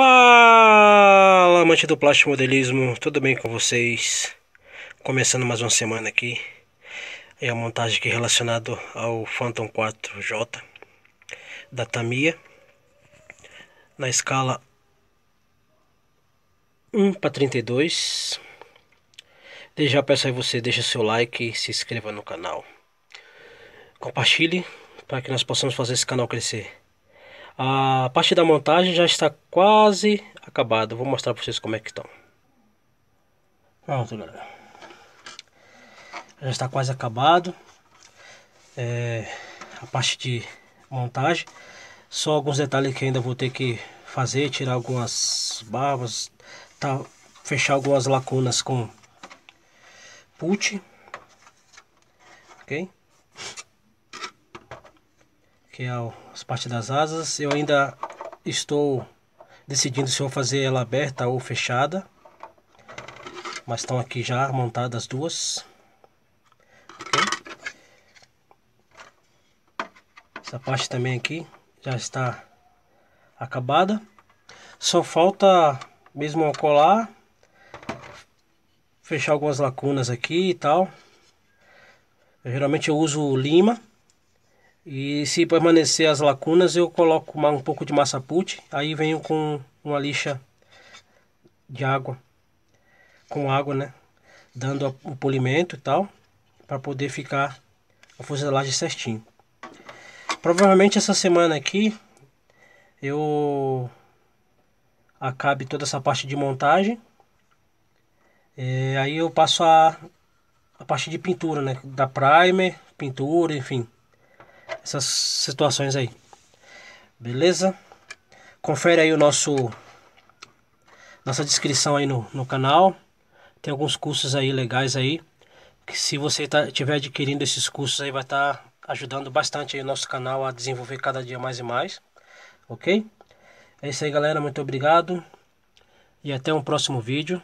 Fala, amante do plástico modelismo, tudo bem com vocês? Começando mais uma semana aqui. É a montagem aqui relacionada ao Phantom 4J da Tamiya na escala 1 para 32. Desde já peço aí você deixa seu like e se inscreva no canal. Compartilhe para que nós possamos fazer esse canal crescer. A parte da montagem já está quase acabada. Vou mostrar para vocês como é que estão. Pronto, galera. Já está quase acabado. É, a parte de montagem. Só alguns detalhes que ainda vou ter que fazer. Tirar algumas barbas. Tá, fechar algumas lacunas com put. Ok? que é as partes das asas. Eu ainda estou decidindo se vou fazer ela aberta ou fechada. Mas estão aqui já montadas as duas. Okay. Essa parte também aqui já está acabada. Só falta mesmo colar, fechar algumas lacunas aqui e tal. Eu, geralmente eu uso lima e se permanecer as lacunas, eu coloco um pouco de put, aí venho com uma lixa de água, com água, né? Dando o polimento e tal, para poder ficar a fuselagem certinho. Provavelmente essa semana aqui eu acabe toda essa parte de montagem. É, aí eu passo a, a parte de pintura, né? Da primer, pintura, enfim essas situações aí. Beleza? Confere aí o nosso nossa descrição aí no, no canal. Tem alguns cursos aí legais aí. Que se você tá, tiver adquirindo esses cursos aí, vai estar tá ajudando bastante aí o nosso canal a desenvolver cada dia mais e mais. Ok? É isso aí, galera. Muito obrigado. E até um próximo vídeo.